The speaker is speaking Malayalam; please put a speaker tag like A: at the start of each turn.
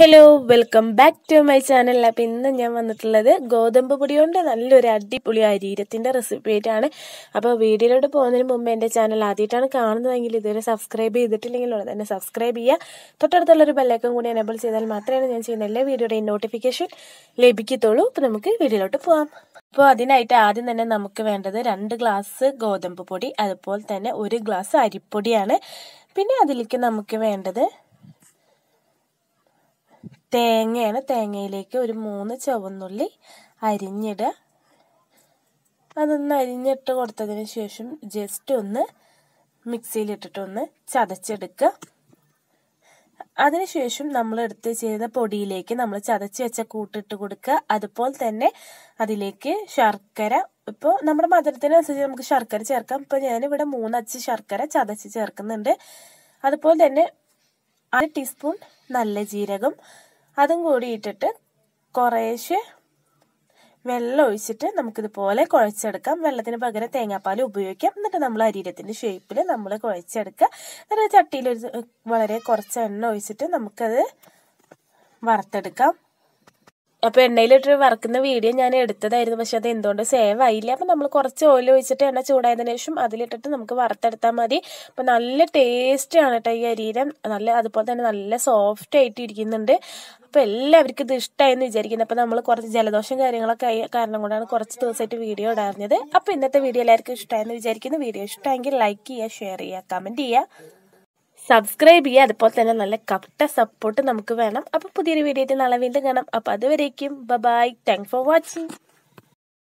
A: hello welcome back to my channel അപ്പം ഇന്ന് ഞാൻ വന്നിട്ടുള്ളത് ഗോതമ്പ് പൊടി കൊണ്ട് നല്ലൊരു അടിപൊളി അരീരത്തിൻ്റെ റെസിപ്പി ആയിട്ടാണ് അപ്പോൾ വീഡിയോയിലോട്ട് പോകുന്നതിന് മുമ്പ് എൻ്റെ ചാനൽ ആദ്യമായിട്ടാണ് കാണുന്നതെങ്കിൽ ഇതുവരെ സബ്സ്ക്രൈബ് ചെയ്തിട്ടില്ലെങ്കിൽ ഉള്ളത് തന്നെ സബ്സ്ക്രൈബ് ചെയ്യുക തൊട്ടടുത്തുള്ളൊരു ബെല്ലൈക്കൺ കൂടി എനേബിൾ ചെയ്താൽ മാത്രമേ ഞാൻ ചെയ്യുന്ന എല്ലാ വീഡിയോയുടെയും നോട്ടിഫിക്കേഷൻ ലഭിക്കത്തുള്ളൂ അപ്പോൾ നമുക്ക് വീഡിയോയിലോട്ട് പോകാം അപ്പോൾ അതിനായിട്ട് ആദ്യം തന്നെ നമുക്ക് വേണ്ടത് രണ്ട് ഗ്ലാസ് ഗോതമ്പ് പൊടി അതുപോലെ തന്നെ ഒരു ഗ്ലാസ് അരിപ്പൊടിയാണ് പിന്നെ അതിലേക്ക് നമുക്ക് വേണ്ടത് തേങ്ങയാണ് തേങ്ങയിലേക്ക് ഒരു മൂന്ന് ചുവന്നുള്ളി അരിഞ്ഞിടുക അതൊന്ന് അരിഞ്ഞിട്ട് കൊടുത്തതിന് ശേഷം ജസ്റ്റ് ഒന്ന് മിക്സിയിലിട്ടിട്ടൊന്ന് ചതച്ചെടുക്കുക അതിനുശേഷം നമ്മൾ എടുത്ത് ചെയ്ത പൊടിയിലേക്ക് നമ്മൾ ചതച്ച് വെച്ച കൂട്ടിട്ട് കൊടുക്കുക അതുപോലെ തന്നെ അതിലേക്ക് ശർക്കര ഇപ്പോൾ നമ്മുടെ മധുരത്തിനനുസരിച്ച് നമുക്ക് ശർക്കര ചേർക്കാം ഇപ്പോൾ ഞാനിവിടെ മൂന്നച്ച് ശർക്കര ചതച്ച് ചേർക്കുന്നുണ്ട് അതുപോലെ തന്നെ അര ടീസ്പൂൺ നല്ല ജീരകം അതും കൂടി ഇട്ടിട്ട് കുറേശ്ശെ വെള്ളം ഒഴിച്ചിട്ട് നമുക്കിതുപോലെ കുഴച്ചെടുക്കാം വെള്ളത്തിന് പകരം തേങ്ങാപ്പാൽ ഉപയോഗിക്കാം എന്നിട്ട് നമ്മൾ അരീരത്തിൻ്റെ ഷേപ്പിൽ നമ്മൾ കുഴച്ചെടുക്കുക എന്നിട്ട് ചട്ടിയിൽ ഒരു വളരെ കുറച്ച് എണ്ണ ഒഴിച്ചിട്ട് നമുക്കത് വറുത്തെടുക്കാം അപ്പോൾ എണ്ണയിലിട്ട് വറക്കുന്ന വീഡിയോ ഞാൻ എടുത്തതായിരുന്നു പക്ഷെ അത് എന്തുകൊണ്ട് സേവ് ആയില്ല അപ്പോൾ നമ്മൾ കുറച്ച് ഓയിൽ ഒഴിച്ചിട്ട് എണ്ണ ചൂടായതിനു ശേഷം അതിലിട്ടിട്ട് നമുക്ക് വറുത്തെടുത്താൽ മതി അപ്പോൾ നല്ല ടേസ്റ്റാണ് കേട്ടോ ഈ അരീരം നല്ല അതുപോലെ തന്നെ നല്ല സോഫ്റ്റ് ആയിട്ട് ഇരിക്കുന്നുണ്ട് അപ്പോൾ എല്ലാവർക്കും ഇത് ഇഷ്ടമായെന്ന് വിചാരിക്കുന്നു അപ്പോൾ നമ്മൾ കുറച്ച് ജലദോഷം കാര്യങ്ങളൊക്കെ ആയ കാരണം കൊണ്ടാണ് കുറച്ച് ദിവസമായിട്ട് വീഡിയോ ഇടാറുന്നത് അപ്പോൾ ഇന്നത്തെ വീഡിയോ എല്ലാവർക്കും ഇഷ്ടമായെന്ന് വിചാരിക്കുന്നു വീഡിയോ ഇഷ്ടമെങ്കിൽ ലൈക്ക് ചെയ്യുക ഷെയർ ചെയ്യുക കമന്റ് ചെയ്യുക സബ്സ്ക്രൈബ് ചെയ്യുക അതുപോലെ തന്നെ നല്ല കപ്ട സപ്പോർട്ട് നമുക്ക് വേണം അപ്പോൾ പുതിയൊരു വീഡിയോയിൽ നാളെ വീണ്ടും കാണാം അപ്പോൾ അതുവരേക്കും ബൈ താങ്ക് ഫോർ വാച്ചിങ്